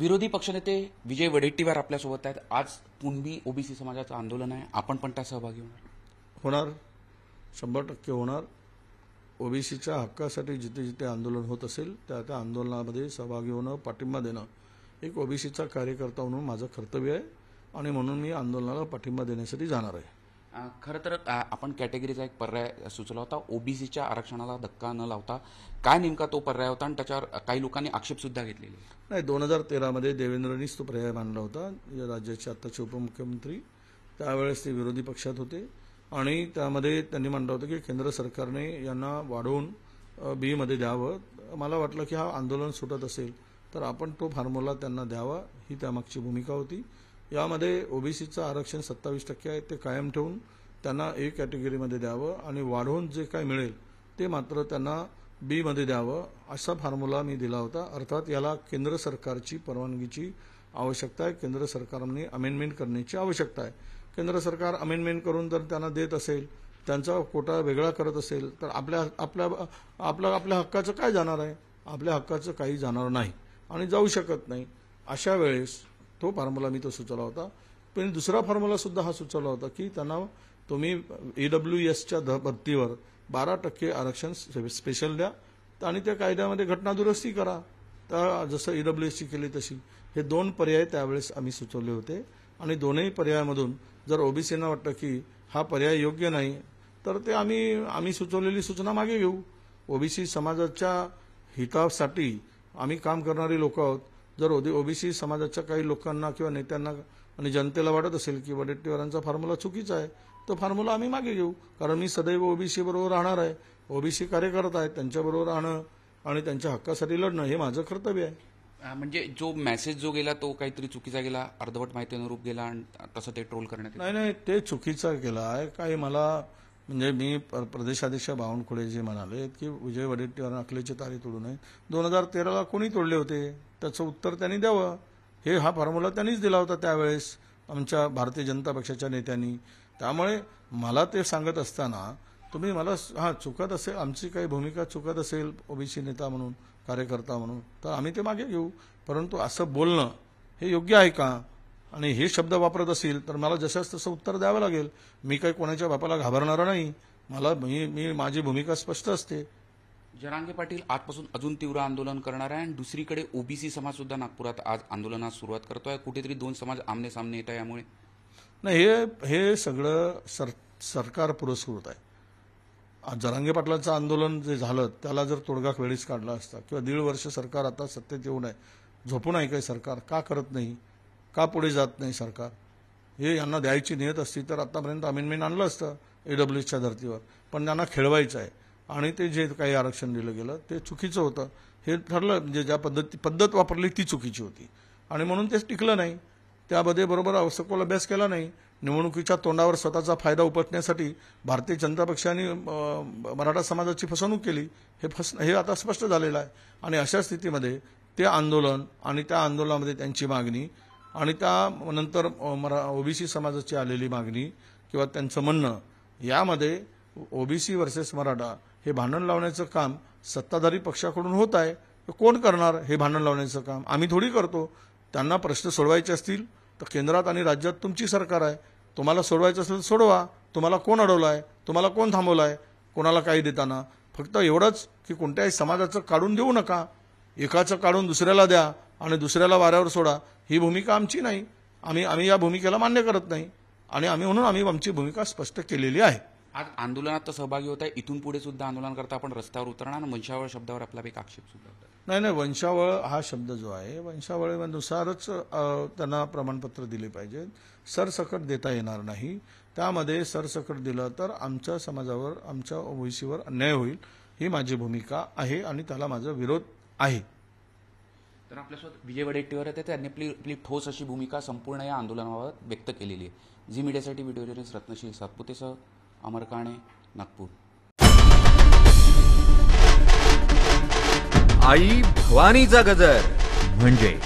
विरोधी पक्षनेते विजय वडेट्टीवार आपल्यासोबत आहेत आज पुणबी ओबीसी समाजाचं आंदोलन आहे आपण पण त्या सहभागी होणार होणार शंभर टक्के होणार ओबीसीच्या हक्कासाठी जिथे जिथे आंदोलन होत असेल त्या त्या आंदोलनामध्ये सहभागी होणं पाठिंबा देणं एक ओबीसीचा कार्यकर्ता म्हणून माझं कर्तव्य आहे आणि म्हणून मी आंदोलनाला पाठिंबा देण्यासाठी जाणार आहे खरं तर आपण कॅटेगरीचा एक पर्याय सुचला होता ओबीसीच्या आरक्षणाला धक्का न लावता काय नेमका तो पर्याय होता आणि त्याच्यावर काही लोकांनी आक्षेप सुद्धा घेतलेले नाही दोन हजार तेरामध्ये देवेंद्रनीच तो पर्याय मानला होता राज्याचे आत्ताचे उपमुख्यमंत्री त्यावेळेस ते विरोधी पक्षात होते आणि त्यामध्ये त्यांनी मांडलं होतं की केंद्र सरकारने यांना वाढवून बीमध्ये द्यावं मला वाटलं की हा आंदोलन सुटत असेल तर आपण तो फॉर्म्युला त्यांना द्यावा ही त्यामागची भूमिका होती यामध्ये ओबीसीचं आरक्षण सत्तावीस टक्के आहे ते कायम ठेवून त्यांना ए कॅटेगरीमध्ये द्यावं आणि वाढवून जे काय मिळेल ते मात्र त्यांना बीमध्ये द्यावं असा फॉर्म्युला मी दिला होता अर्थात याला केंद्र सरकारची परवानगीची आवश्यकता आहे केंद्र सरकारने अमेंडमेंट करण्याची आवश्यकता आहे केंद्र सरकार अमेंडमेंट करून जर त्यांना देत असेल त्यांचा कोटा वेगळा करत असेल तर आपल्या आपल्या आपल्या आपल्या हक्काचं काय जाणार आहे आपल्या हक्काचं काही जाणार नाही आणि जाऊ शकत नाही अशा वेळेस तो फॉर्म्युला मी तो सुचवला होता पण दुसरा फॉर्म्युला सुद्धा हा सुचवला होता की त्यांना तुम्ही ईडब्ल्यू एसच्या भरतीवर बारा टक्के आरक्षण स्पेशल द्या आणि त्या कायद्यामध्ये घटनादुरुस्ती करा तर जसं ईडब्ल्यू एसची केली तशी हे दोन पर्याय त्यावेळेस आम्ही सुचवले होते आणि दोनही पर्यायामधून जर ओबीसींना वाटतं की हा पर्याय योग्य नाही तर ते आम्ही आम्ही सुचवलेली सूचना मागे घेऊ ओबीसी समाजाच्या हितासाठी आम्ही काम करणारी लोक आहोत जर ओबीसी समाजाच्या काही लोकांना किंवा नेत्यांना आणि जनतेला वाटत असेल की वडेट्टीवारांचा फॉर्म्युला चुकीचा आहे तो फॉर्म्युला आम्ही मागे घेऊ कारण मी सदैव ओबीसी बरोबर राहणार आहे ओबीसी कार्यकर्ता आहेत त्यांच्याबरोबर राहणं आणि त्यांच्या हक्कासाठी लढणं हे माझं कर्तव्य आहे म्हणजे जो मेसेज जो गेला तो काहीतरी चुकीचा गेला अर्धवट माहिती अनुरूप गेला आणि तसं ते ट्रोल करण्यात नाही नाही ते चुकीचा गेला आहे काही मला म्हणजे मी प्रदेशाध्यक्ष बावनकुळे जे म्हणाले की विजय वडेट्टीवर अकलेचे तारे तोडू नये दोन हजार तेराला कोणी तोडले होते त्याचं उत्तर त्यांनी द्यावं हे हा फॉर्म्युला त्यांनीच दिला होता त्यावेळेस आमच्या भारतीय जनता पक्षाच्या नेत्यांनी त्यामुळे मला ते सांगत असताना तुम्ही मला हां चुकत असेल आमची काही भूमिका चुकत असेल ओबीसी नेता म्हणून कार्यकर्ता म्हणून तर आम्ही ते मागे घेऊ परंतु असं बोलणं हे योग्य आहे का आणि हे शब्द वापरत असेल तर मला जशाच तसं उत्तर द्यावं लागेल मी काही कोणाच्या बापाला घाबरणार नाही मला मी मी माझी भूमिका स्पष्ट असते जरांगे पाटील आजपासून अजून तीव्र आंदोलन करणार आहे आणि दुसरीकडे ओबीसी समाज सुद्धा नागपुरात आज आंदोलनास सुरुवात करतोय कुठेतरी दोन समाज आमने सामने येत आहे यामुळे नाही हे हे सगळं सर सरकार पुरस्कृत आहे जरांगे पाटलांचं आंदोलन जे झालं त्याला जर तोडगा वेळीच काढला असता किंवा दीड वर्ष सरकार आता सत्तेत येऊ नये झोपून आहे काही सरकार का करत नाही का पुढे जात नाही सरकार हे यांना द्यायची नियत असती तर आतापर्यंत अमेंडमेंट आणलं असतं ए एसच्या धर्तीवर पण त्यांना खेळवायचं आहे आणि ते जे काही आरक्षण दिलं गेलं ते चुकीचं होतं हे ठरलं म्हणजे ज्या पद्धती पद्धत वापरली ती चुकीची होती आणि म्हणून तेच टिकलं नाही त्यामध्ये बरोबर सखोल अभ्यास केला नाही निवडणुकीच्या तोंडावर स्वतःचा फायदा उपटण्यासाठी भारतीय जनता पक्षाने मराठा समाजाची फसवणूक केली हे फस हे आता स्पष्ट झालेलं आहे आणि अशा स्थितीमध्ये ते आंदोलन आणि त्या आंदोलनामध्ये त्यांची मागणी आणि नंतर मरा ओबीसी समाजाची आलेली मागणी किंवा त्यांचं म्हणणं यामध्ये ओबीसी वर्सेस मराठा हे भांडण लावण्याचं काम सत्ताधारी पक्षाकडून होत आहे कोण करणार हे भांडण लावण्याचं काम आम्ही थोडी करतो त्यांना प्रश्न सोडवायचे असतील तर केंद्रात आणि राज्यात तुमची सरकार आहे तुम्हाला सोडवायचं असेल तर सोडवा तुम्हाला कोण अडवलं आहे तुम्हाला कोण थांबवलं आहे कोणाला काही देताना फक्त एवढंच की कोणत्याही समाजाचं काढून देऊ नका एकाचं काढून दुसऱ्याला द्या आणि दुसऱ्याला वाऱ्यावर सोडा ही भूमिका आमची नाही आम्ही आम्ही या भूमिकेला मान्य करत नाही आणि आम्ही म्हणून आम्ही आमची भूमिका स्पष्ट केलेली आहे आज आंदोलनात तर सहभागी होत आहे इथून पुढे सुद्धा आंदोलन करता आपण रस्त्यावर उतरणार आणि वंशावळ शब्दावर आपला एक आक्षेप सुद्धा नाही नाही वंशावळ हा शब्द जो आहे वंशावळीनुसारच त्यांना प्रमाणपत्र दिले पाहिजेत सरसकट देता येणार नाही त्यामध्ये सरसकट दिलं तर आमच्या समाजावर आमच्या ओबीसीवर अन्याय होईल ही माझी भूमिका आहे आणि त्याला माझा विरोध आहे तर आपल्यासोबत विजय वडेट्टीवर येते त्यांनी आपली आपली ठोस अशी भूमिका संपूर्ण या आंदोलनाबाबत व्यक्त केलेली आहे झी मीडियासाठी व्हिडिओ जर्नलिस्ट रत्नशील सातपुतेसह अमर काणे नागपूर आई भवानीचा गजर म्हणजे